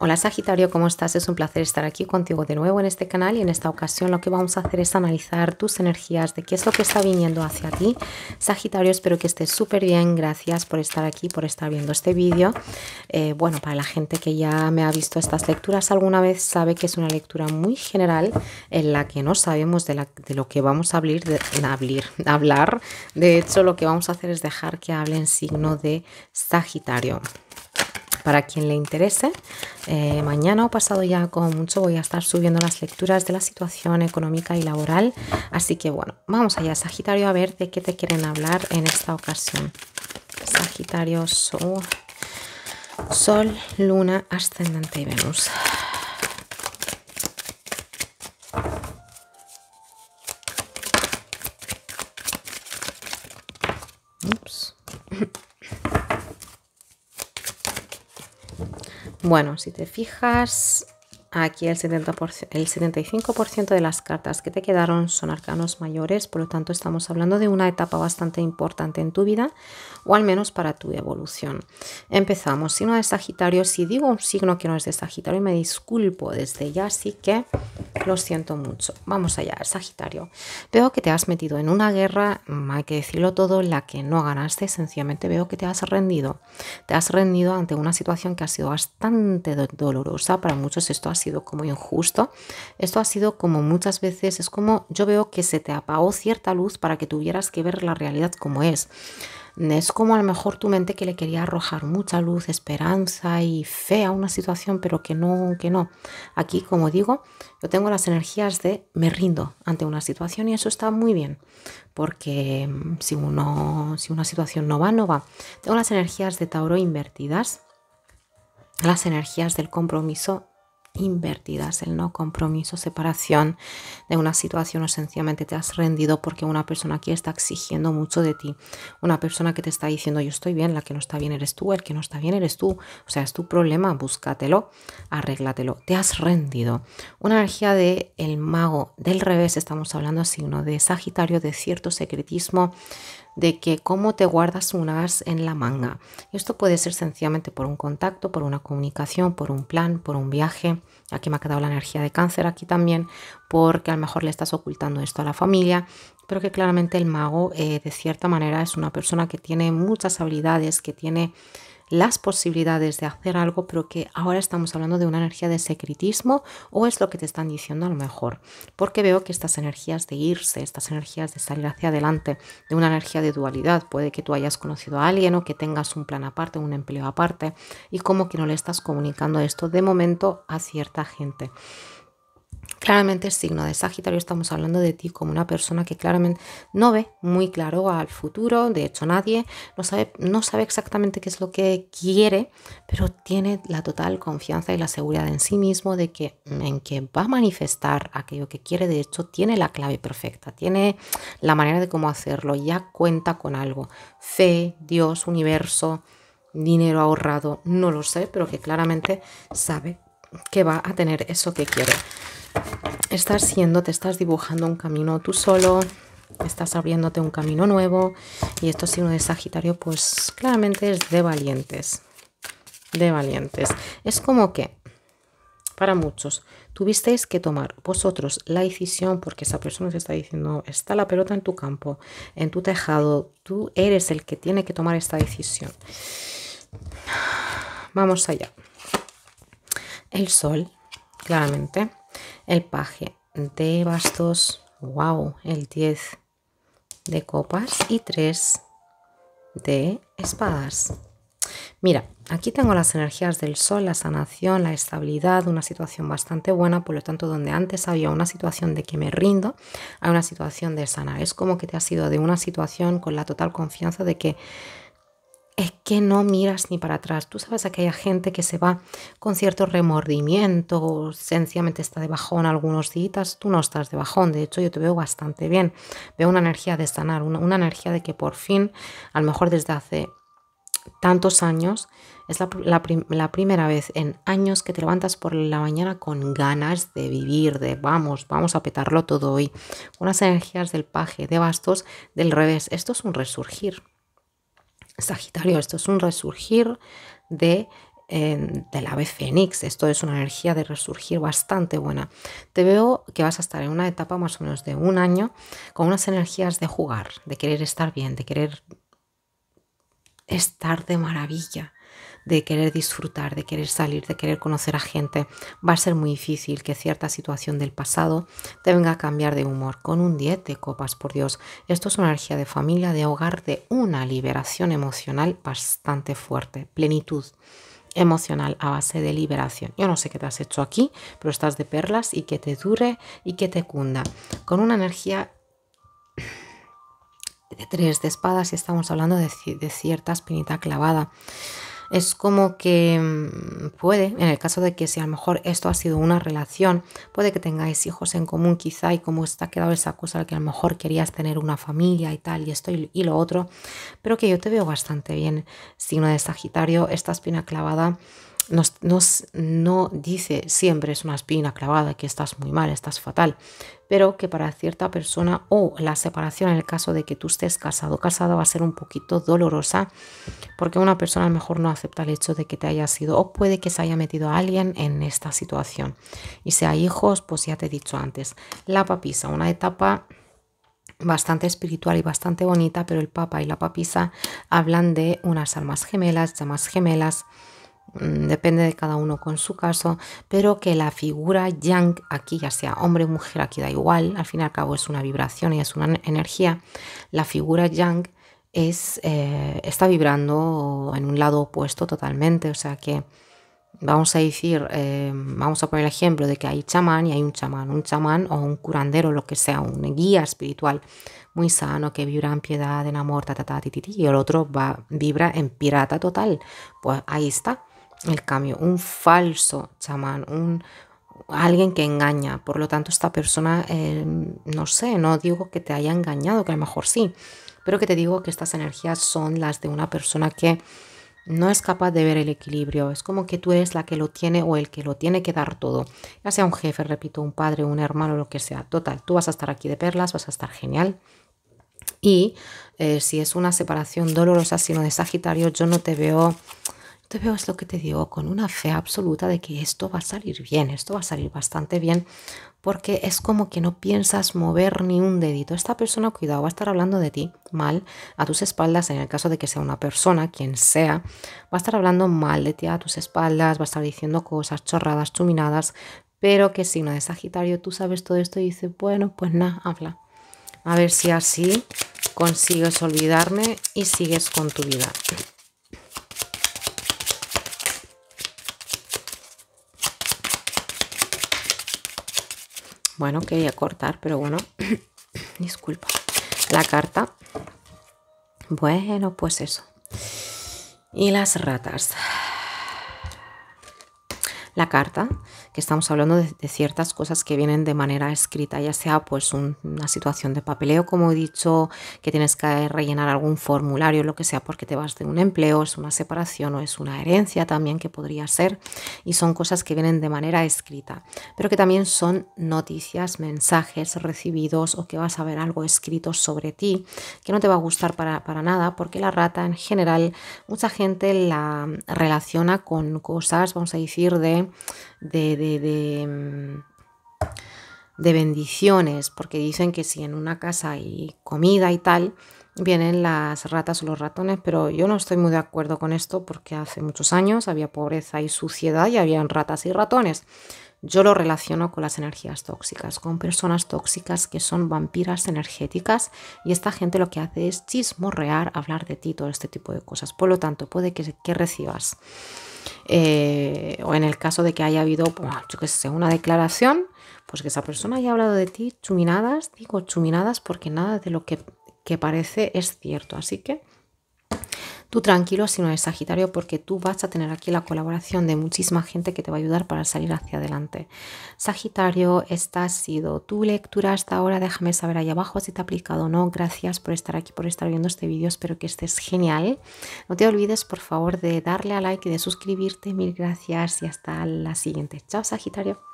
Hola Sagitario, ¿cómo estás? Es un placer estar aquí contigo de nuevo en este canal y en esta ocasión lo que vamos a hacer es analizar tus energías de qué es lo que está viniendo hacia ti. Sagitario, espero que estés súper bien, gracias por estar aquí, por estar viendo este vídeo. Eh, bueno, para la gente que ya me ha visto estas lecturas alguna vez sabe que es una lectura muy general en la que no sabemos de, lo que vamos a hablar, de, De hecho, lo que vamos a hacer es dejar que hable en signo de Sagitario. Para quien le interese, eh, mañana o pasado ya como mucho voy a estar subiendo las lecturas de la situación económica y laboral. Así que bueno, vamos allá, Sagitario, a ver de qué te quieren hablar en esta ocasión. Sagitario, Sol, Luna, Ascendente y Venus. Ups. Bueno, si te fijas, Aquí el, 75% de las cartas que te quedaron son arcanos mayores, por lo tanto estamos hablando de una etapa bastante importante en tu vida, o al menos para tu evolución. Empezamos, Si no es Sagitario, si digo un signo que no es de Sagitario, me disculpo desde ya, así que lo siento mucho. Vamos allá, Sagitario. Veo que te has metido en una guerra, mm, hay que decirlo todo, la que no ganaste, sencillamente veo que te has rendido. Te has rendido ante una situación que ha sido bastante dolorosa, para muchos esto ha sido como injusto, esto ha sido como muchas veces, es como yo veo que se te apagó cierta luz para que tuvieras que ver la realidad como es. Es como a lo mejor tu mente que le quería arrojar mucha luz, esperanza y fe a una situación, pero que no, que no. Aquí, como digo, yo tengo las energías de me rindo ante una situación y eso está muy bien, porque mm, si, uno, si una situación no va, no va. Tengo las energías de Tauro invertidas, las energías del compromiso invertidas, el no compromiso, separación de una situación o sencillamente te has rendido porque una persona aquí está exigiendo mucho de ti, una persona que te está diciendo yo estoy bien, la que no está bien eres tú, el que no está bien eres tú, o sea, es tu problema, búscatelo, arréglatelo, te has rendido. Una energía de el mago del revés, estamos hablando signo de Sagitario, de cierto secretismo, de que cómo te guardas un as en la manga. Esto puede ser sencillamente por un contacto, por una comunicación, por un plan, por un viaje. Aquí me ha quedado la energía de cáncer, aquí también, porque a lo mejor le estás ocultando esto a la familia, pero que claramente el mago eh, de cierta manera es una persona que tiene muchas habilidades, que tiene las posibilidades de hacer algo, pero que ahora estamos hablando de una energía de secretismo o es lo que te están diciendo a lo mejor, porque veo que estas energías de irse, estas energías de salir hacia adelante, de una energía de dualidad, puede que tú hayas conocido a alguien o que tengas un plan aparte, un empleo aparte y como que no le estás comunicando esto de momento a cierta gente. Claramente el signo de Sagitario estamos hablando de ti como una persona que claramente no ve muy claro al futuro, de hecho nadie no sabe, no sabe exactamente qué es lo que quiere, pero tiene la total confianza y la seguridad en sí mismo de que en que va a manifestar aquello que quiere, de hecho tiene la clave perfecta, tiene la manera de cómo hacerlo, ya cuenta con algo, fe, Dios, universo, dinero ahorrado, no lo sé, pero que claramente sabe que va a tener eso que quiere estás siendo, te estás dibujando un camino tú solo, estás abriéndote un camino nuevo y esto signo de Sagitario pues claramente es de valientes, de valientes. Es como que para muchos tuvisteis que tomar vosotros la decisión porque esa persona se está diciendo está la pelota en tu campo, en tu tejado, tú eres el que tiene que tomar esta decisión. Vamos allá. El sol, claramente el paje de bastos, wow, el 10 de copas y 3 de espadas. Mira, aquí tengo las energías del sol, la sanación, la estabilidad, una situación bastante buena, por lo tanto donde antes había una situación de que me rindo, hay una situación de sana Es como que te ha sido de una situación con la total confianza de que es que no miras ni para atrás. Tú sabes que hay gente que se va con cierto remordimiento, sencillamente está de bajón algunos días, tú no estás de bajón, de hecho yo te veo bastante bien, veo una energía de sanar, una, energía de que por fin, a lo mejor desde hace tantos años, es la, la, primera vez en años que te levantas por la mañana con ganas de vivir, de vamos, vamos a petarlo todo hoy. Unas energías del paje, de bastos, del revés. Esto es un resurgir. Sagitario, esto es un resurgir de eh, del ave fénix. Esto es una energía de resurgir bastante buena. Te veo que vas a estar en una etapa más o menos de un año con unas energías de jugar, de querer estar bien, de querer estar de maravilla, de querer disfrutar, de querer salir, de querer conocer a gente, va a ser muy difícil que cierta situación del pasado te venga a cambiar de humor. Con un 10 de copas, por Dios, esto es una energía de familia, de hogar, de una liberación emocional bastante fuerte, plenitud emocional a base de liberación. Yo no sé qué te has hecho aquí, pero estás de perlas y que te dure y que te cunda. Con una energía de tres de espadas y estamos hablando de, de cierta espinita clavada es como que mm, puede, en el caso de que si a lo mejor esto ha sido una relación, puede que tengáis hijos en común quizá y como está quedado esa cosa de que a lo mejor querías tener una familia y tal y esto y, y lo otro, pero que yo te veo bastante bien, signo de Sagitario, esta espina clavada nos, no dice siempre es una espina clavada, que estás muy mal, estás fatal, pero que para cierta persona o la separación en el caso de que tú estés casado casado casada va a ser un poquito dolorosa, porque una persona a lo mejor no acepta el hecho de que te haya sido o puede que se haya metido a alguien en esta situación. Y si hay hijos, pues ya te he dicho antes, la papisa, una etapa bastante espiritual y bastante bonita, pero el papa y la papisa hablan de unas almas gemelas, llamas gemelas Mm, depende de cada uno con su caso, pero que la figura yang aquí, ya sea hombre o mujer, aquí da igual, al fin y al cabo es una vibración y es una energía, la figura yang es, eh, está vibrando en un lado opuesto totalmente, o sea que vamos a decir, eh, vamos a poner el ejemplo de que hay chamán y hay un chamán, un chamán o un curandero, lo que sea, un guía espiritual muy sano que vibra en piedad, en amor, ta, ta, y el otro vibra en pirata total, pues ahí está el cambio, un falso chamán, un, alguien que engaña. Por lo tanto, esta persona, eh, no sé, no digo que te haya engañado, que a lo mejor sí, pero que te digo que estas energías son las de una persona que no es capaz de ver el equilibrio. Es como que tú eres la que lo tiene o el que lo tiene que dar todo. Ya sea un jefe, repito, un padre, un hermano, lo que sea. Total, tú vas a estar aquí de perlas, vas a estar genial. Y eh, si es una separación dolorosa, sino de Sagitario, yo no te veo te veo es lo que te digo, con una fe absoluta de que esto va a salir bien, esto va a salir bastante bien, porque es como que no piensas mover ni un dedito. Esta persona, cuidado, va a estar hablando de ti mal, a tus espaldas, en el caso de que sea una persona, quien sea, va a estar hablando mal de ti a tus espaldas, va a estar diciendo cosas chorradas, chuminadas, pero que signo de Sagitario, tú sabes todo esto y dices, bueno, pues nada, habla. A ver si así consigues olvidarme y sigues con tu vida. Bueno, quería cortar, pero bueno, disculpa. La carta. Bueno, pues eso. Y las ratas la carta, que estamos hablando de, ciertas cosas que vienen de manera escrita, ya sea pues una situación de papeleo, como he dicho, que tienes que rellenar algún formulario, lo que sea, porque te vas de un empleo, es una separación o es una herencia también que podría ser, y son cosas que vienen de manera escrita, pero que también son noticias, mensajes recibidos o que vas a ver algo escrito sobre ti, que no te va a gustar para, para nada, porque la rata en general, mucha gente la relaciona con cosas, vamos a decir, de de, mm, de, bendiciones, porque dicen que si en una casa hay comida y tal, vienen las ratas o los ratones, pero yo no estoy muy de acuerdo con esto porque hace muchos años había pobreza y suciedad y habían ratas y ratones. Yo lo relaciono con las energías tóxicas, con personas tóxicas que son vampiras energéticas y esta gente lo que hace es chismorrear, hablar de ti, todo este tipo de cosas. Por lo tanto, puede que, que recibas, eh, o en el caso de que haya habido, pues, yo qué sé, una declaración, pues que esa persona haya hablado de ti chuminadas, digo chuminadas porque nada de lo que, que parece es cierto. Así que Tú tranquilo si no es Sagitario porque tú vas a tener aquí la colaboración de muchísima gente que te va a ayudar para salir hacia adelante. Sagitario, esta ha sido tu lectura hasta ahora. Déjame saber ahí abajo si te ha aplicado o no. Gracias por estar aquí, por estar viendo este vídeo. Espero que estés genial. No te olvides, por favor, de darle a like y de suscribirte. Mil gracias y hasta la siguiente. Chao, Sagitario.